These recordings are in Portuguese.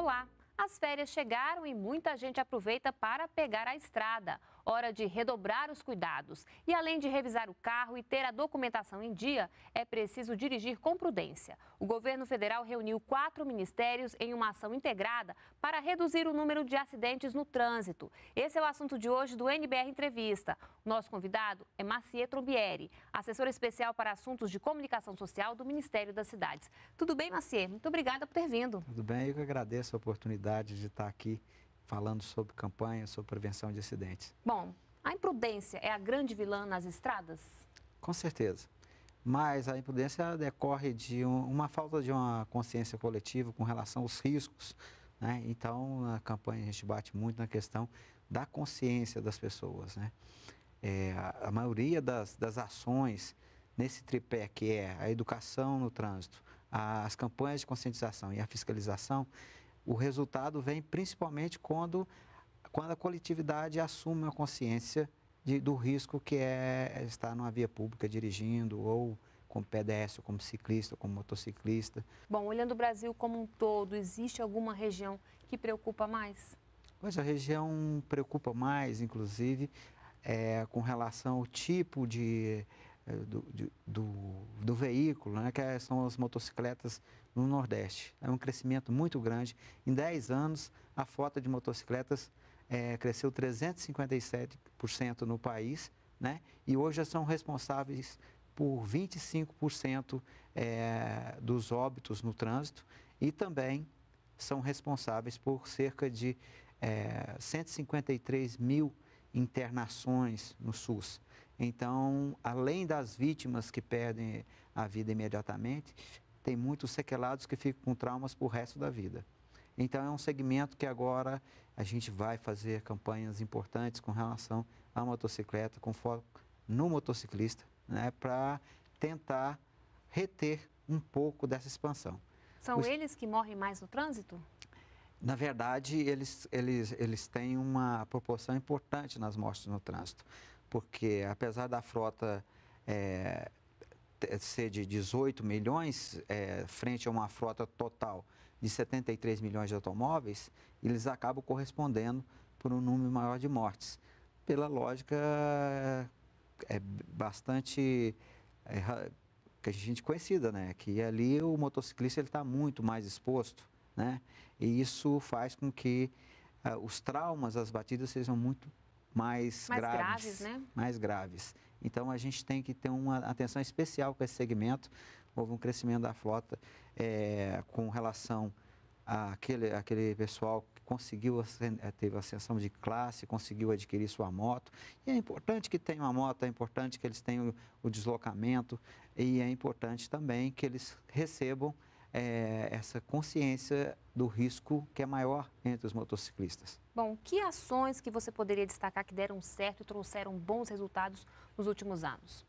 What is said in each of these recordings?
Olá! As férias chegaram e muita gente aproveita para pegar a estrada. Hora de redobrar os cuidados. E além de revisar o carro e ter a documentação em dia, é preciso dirigir com prudência. O governo federal reuniu quatro ministérios em uma ação integrada para reduzir o número de acidentes no trânsito. Esse é o assunto de hoje do NBR Entrevista. Nosso convidado é Macier Trombieri, assessor especial para assuntos de comunicação social do Ministério das Cidades. Tudo bem, Macier? Muito obrigada por ter vindo. Tudo bem, eu que agradeço a oportunidade de estar aqui falando sobre campanha, sobre prevenção de acidentes. Bom, a imprudência é a grande vilã nas estradas? Com certeza. Mas a imprudência decorre de uma falta de uma consciência coletiva com relação aos riscos. Né? Então, na campanha a gente bate muito na questão da consciência das pessoas. Né? É, a maioria das, das ações nesse tripé que é a educação no trânsito, as campanhas de conscientização e a fiscalização, o resultado vem principalmente quando, quando a coletividade assume a consciência de, do risco que é estar numa via pública dirigindo ou como pedestre, como ciclista, como motociclista. Bom, olhando o Brasil como um todo, existe alguma região que preocupa mais? Pois a região preocupa mais, inclusive, é, com relação ao tipo de, é, do, de, do, do, veículo, né, que é, são as motocicletas no Nordeste. É um crescimento muito grande. Em 10 anos, a frota de motocicletas é, cresceu 357% no país, né, e hoje já são responsáveis por 25% é, dos óbitos no trânsito e também são responsáveis por cerca de é, 153 mil internações no SUS. Então, além das vítimas que perdem a vida imediatamente, tem muitos sequelados que ficam com traumas para o resto da vida. Então, é um segmento que agora a gente vai fazer campanhas importantes com relação à motocicleta, com foco no motociclista, né, para tentar reter um pouco dessa expansão. São Os... eles que morrem mais no trânsito? Na verdade, eles, eles, eles têm uma proporção importante nas mortes no trânsito porque apesar da frota é, ser de 18 milhões, é, frente a uma frota total de 73 milhões de automóveis, eles acabam correspondendo por um número maior de mortes. Pela lógica é, é bastante é, que a gente conhecida, né? Que ali o motociclista ele está muito mais exposto, né? E isso faz com que uh, os traumas, as batidas sejam muito mais, mais graves, graves né? mais graves. Então a gente tem que ter uma atenção especial com esse segmento. Houve um crescimento da frota é, eh, com relação àquele, aquele pessoal que conseguiu, eh, teve ascensão de classe, conseguiu adquirir sua moto. E é importante que tenham a moto, é importante que eles tenham o deslocamento e é importante também que eles recebam é, essa consciência do risco que é maior entre os motociclistas. Bom, que ações que você poderia destacar que deram certo e trouxeram bons resultados nos últimos anos?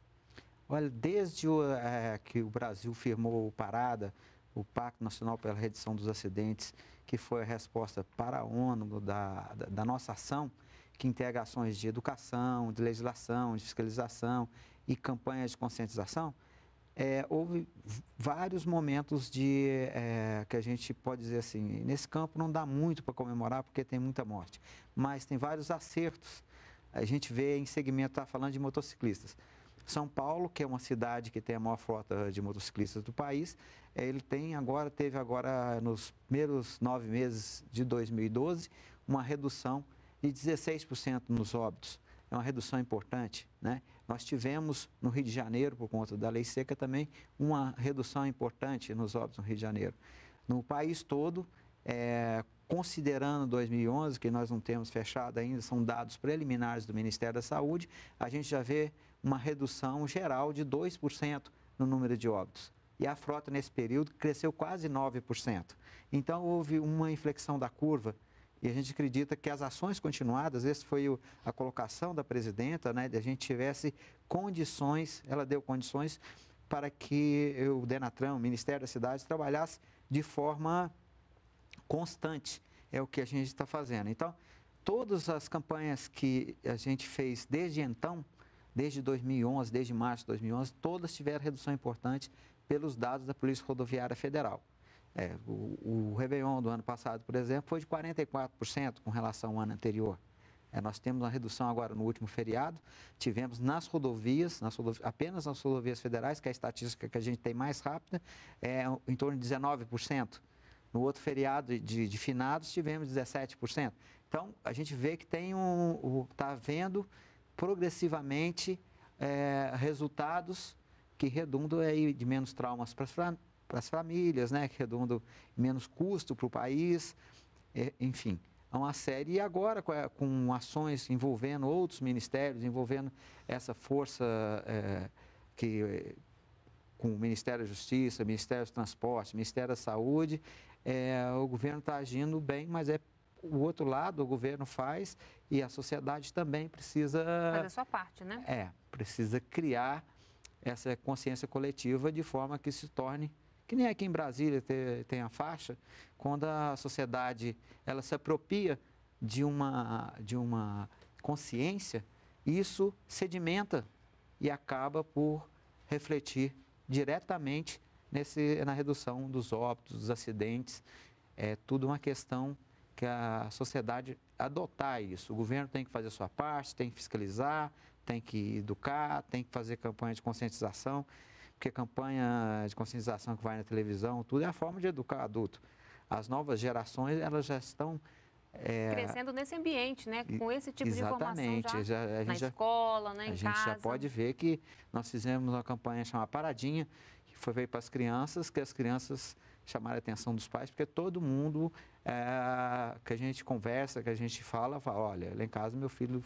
Olha, desde o, é, que o Brasil firmou o Parada, o Pacto Nacional pela Redução dos Acidentes, que foi a resposta para a ONU da, da, da nossa ação, que integra ações de educação, de legislação, de fiscalização e campanhas de conscientização, é, houve vários momentos de é, que a gente pode dizer assim, nesse campo não dá muito para comemorar porque tem muita morte, mas tem vários acertos. A gente vê em segmento, está falando de motociclistas. São Paulo, que é uma cidade que tem a maior frota de motociclistas do país, é, ele tem agora, teve agora nos primeiros nove meses de 2012, uma redução de 16% nos óbitos é uma redução importante. Né? Nós tivemos no Rio de Janeiro, por conta da lei seca, também uma redução importante nos óbitos no Rio de Janeiro. No país todo, é, considerando 2011, que nós não temos fechado ainda, são dados preliminares do Ministério da Saúde, a gente já vê uma redução geral de 2% no número de óbitos. E a frota, nesse período, cresceu quase 9%. Então, houve uma inflexão da curva e a gente acredita que as ações continuadas, essa foi o, a colocação da presidenta, né, de a gente tivesse condições, ela deu condições para que o Denatran, o Ministério da Cidade, trabalhasse de forma constante. É o que a gente está fazendo. Então, todas as campanhas que a gente fez desde então, desde 2011, desde março de 2011, todas tiveram redução importante pelos dados da Polícia Rodoviária Federal. É, o, o Réveillon do ano passado, por exemplo, foi de 44% com relação ao ano anterior. É, nós temos uma redução agora no último feriado, tivemos nas rodovias, nas rodovias, apenas nas rodovias federais, que é a estatística que a gente tem mais rápida, é, em torno de 19%. No outro feriado de, de finados, tivemos 17%. Então, a gente vê que tem um. está havendo progressivamente é, resultados que redundam aí de menos traumas para para as famílias, né? Redondo é menos custo para o país, é, enfim, há é uma série. E agora, é, com, ações envolvendo outros ministérios, envolvendo essa força é, que com o Ministério da Justiça, Ministério dos Transportes, Ministério da Saúde, é, o governo está agindo bem, mas é o outro lado, o governo faz e a sociedade também precisa. Fazer a sua parte, né? É, precisa criar essa consciência coletiva de forma que se torne que nem aqui em Brasília tem, a faixa, quando a sociedade ela se apropria de uma, de uma consciência, isso sedimenta e acaba por refletir diretamente nesse, na redução dos óbitos, dos acidentes. É tudo uma questão que a sociedade adotar isso. O governo tem que fazer sua parte, tem que fiscalizar, tem que educar, tem que fazer campanha de conscientização porque campanha de conscientização que vai na televisão, tudo é a forma de educar adulto. As novas gerações, elas já estão... É, Crescendo nesse ambiente, né? Com esse tipo exatamente, de informação já, já na já, escola, né? A em gente casa. já pode ver que nós fizemos uma campanha chamada Paradinha, que foi veio para as crianças, que as crianças chamaram a atenção dos pais, porque todo mundo é, que a gente conversa, que a gente fala, fala, olha, lá em casa meu filho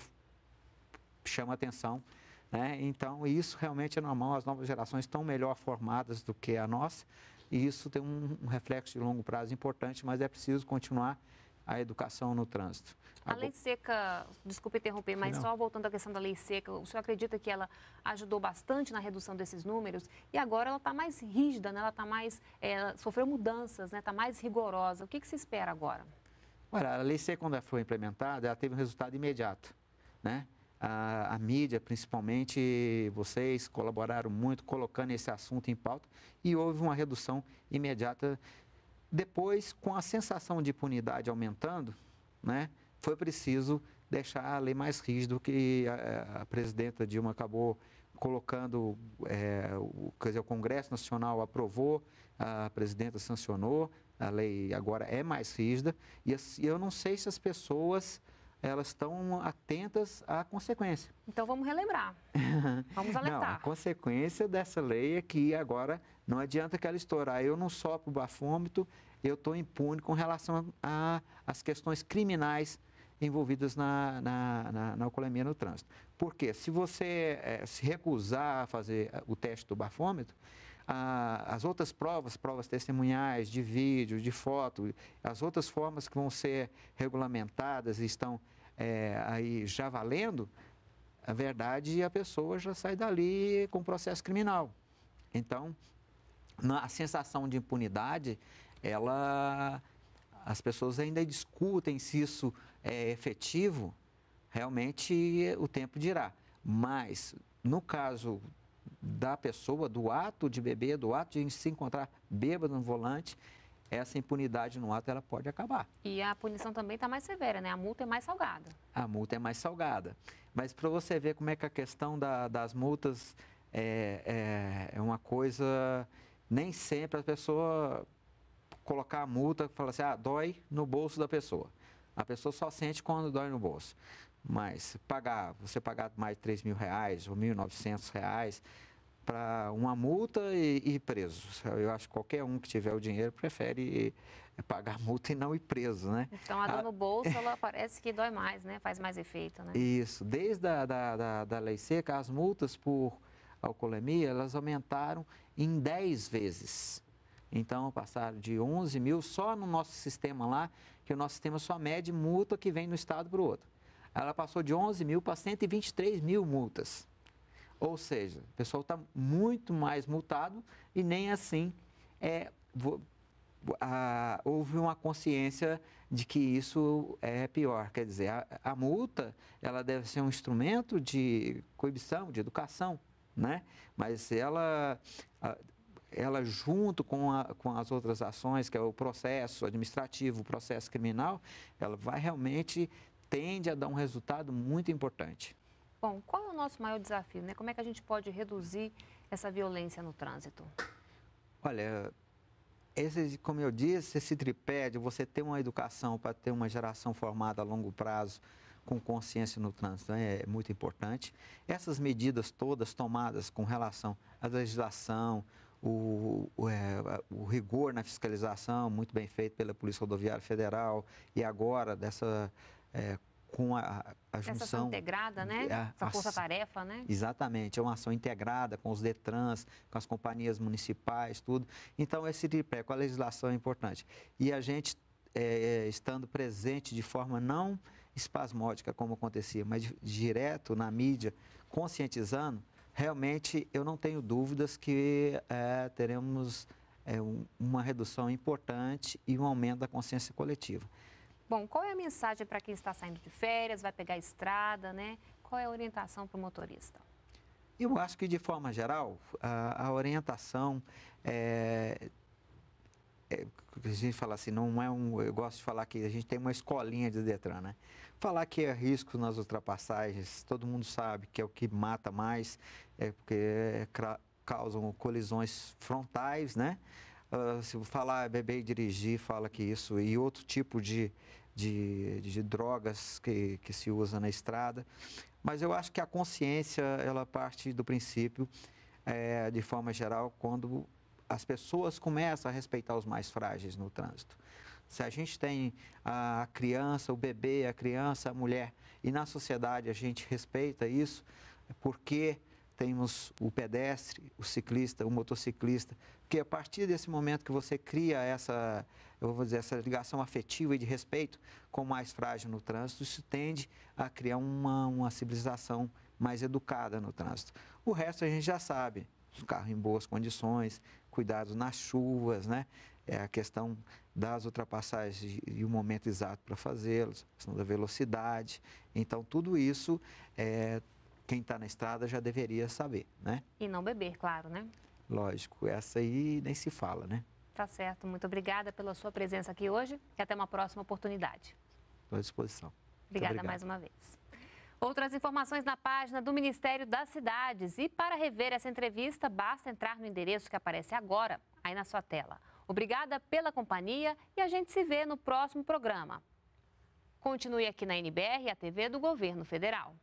chama atenção né? Então, isso realmente é normal, as novas gerações estão melhor formadas do que a nossa, e isso tem um, um reflexo de longo prazo importante, mas é preciso continuar a educação no trânsito. A, lei seca, desculpe interromper, mas Não. só voltando à questão da lei seca, o senhor acredita que ela ajudou bastante na redução desses números e agora ela está mais rígida, né? ela está mais, é, sofreu mudanças, está né? Tá mais rigorosa. O que, que se espera agora? Olha, a lei seca, quando ela foi implementada, ela teve um resultado imediato. Né? a, a, mídia, principalmente vocês, colaboraram muito colocando esse assunto em pauta e houve uma redução imediata. Depois, com a sensação de impunidade aumentando, né, foi preciso deixar a lei mais rígida que a, a presidenta Dilma acabou colocando, é, o, quer dizer, o Congresso Nacional aprovou, a presidenta sancionou, a lei agora é mais rígida, e assim, eu não sei se as pessoas elas estão atentas à consequência. Então vamos relembrar. Vamos alertar. não, a consequência dessa lei é que agora não adianta que ela estourar. Ah, eu não sopro o bafômetro, eu estou impune com relação às questões criminais envolvidas na, na, na, na alcoolemia no trânsito. Porque se você é, se recusar a fazer o teste do bafômetro, as outras provas, provas testemunhais, de vídeo, de foto, as outras formas que vão ser regulamentadas e estão é, aí já valendo, a verdade a pessoa já sai dali com processo criminal. Então, na, a sensação de impunidade, ela as pessoas ainda discutem se isso é efetivo, realmente o tempo dirá. Mas, no caso da pessoa, do ato de beber, do ato de se encontrar bêbado no volante, essa impunidade no ato ela pode acabar. E a punição também está mais severa, né? A multa é mais salgada. A multa é mais salgada. Mas para você ver como é que a questão da, das multas é, é, é uma coisa. Nem sempre a pessoa colocar a multa fala assim, ah, dói no bolso da pessoa. A pessoa só sente quando dói no bolso. Mas pagar, você pagar mais de 3 mil reais ou 1.900 reais, para uma multa e, ir preso. Eu acho que qualquer um que tiver o dinheiro prefere eh, pagar multa e não ir preso, né? Então a dor ah, no bolso, ela parece que dói mais, né? Faz mais efeito, né? Isso. Desde a da, da, da lei seca, as multas por alcoolemia, elas aumentaram em 10 vezes. Então, passaram de 11 mil só no nosso sistema lá, que o nosso sistema só mede multa que vem no estado para o outro. Ela passou de 11 mil para 123 mil multas. Ou seja, o pessoal está muito mais multado e nem assim é, houve uma consciência de que isso é pior. Quer dizer, a, a, multa ela deve ser um instrumento de coibição, de educação, né? Mas ela, ela junto com, com as outras ações, que é o processo administrativo, o processo criminal, ela vai realmente tende a dar um resultado muito importante. Bom, qual é o nosso maior desafio? Né? Como é que a gente pode reduzir essa violência no trânsito? Olha, esse, como eu disse, esse tripé de você ter uma educação para ter uma geração formada a longo prazo com consciência no trânsito né? é muito importante. Essas medidas todas tomadas com relação à legislação, o, o, é, o, rigor na fiscalização, muito bem feito pela Polícia Rodoviária Federal, e agora dessa é, com a, a junção... Essa ação integrada, né? A, é, Essa força-tarefa, né? Exatamente, é uma ação integrada com os DETRANs, com as companhias municipais, tudo. Então, esse tripé com a legislação é importante. E a gente, é, é, estando presente de forma não espasmódica, como acontecia, mas direto na mídia, conscientizando, realmente eu não tenho dúvidas que é, teremos é, uma redução importante e um aumento da consciência coletiva. Bom, qual é a mensagem para quem está saindo de férias, vai pegar a estrada, né? Qual é a orientação para o motorista? Eu acho que, de forma geral, a, a orientação é, é, a gente fala assim, não é um. Eu gosto de falar que a gente tem uma escolinha de Detran, né? Falar que é risco nas ultrapassagens, todo mundo sabe que é o que mata mais, é porque é, causam colisões frontais, né? uh, se falar beber e dirigir, fala que isso, e outro tipo de, de, de drogas que, que se usa na estrada. Mas eu acho que a consciência, ela parte do princípio, é, de forma geral, quando as pessoas começam a respeitar os mais frágeis no trânsito. Se a gente tem a criança, o bebê, a criança, a mulher, e na sociedade a gente respeita isso, é porque temos o pedestre, o ciclista, o motociclista, porque a partir desse momento que você cria essa, eu vou dizer, essa ligação afetiva e de respeito com o mais frágil no trânsito, isso tende a criar uma, uma civilização mais educada no trânsito. O resto a gente já sabe, o carro em boas condições, cuidados nas chuvas, né? É a questão das ultrapassagens e o momento exato para fazê-los, a questão da velocidade. Então, tudo isso é, quem está na estrada já deveria saber, né? E não beber, claro, né? Lógico, essa aí nem se fala, né? Tá certo. Muito obrigada pela sua presença aqui hoje e até uma próxima oportunidade. Estou à disposição. Obrigada mais uma vez. Outras informações na página do Ministério das Cidades. E para rever essa entrevista, basta entrar no endereço que aparece agora, aí na sua tela. Obrigada pela companhia e a gente se vê no próximo programa. Continue aqui na NBR, a TV do Governo Federal.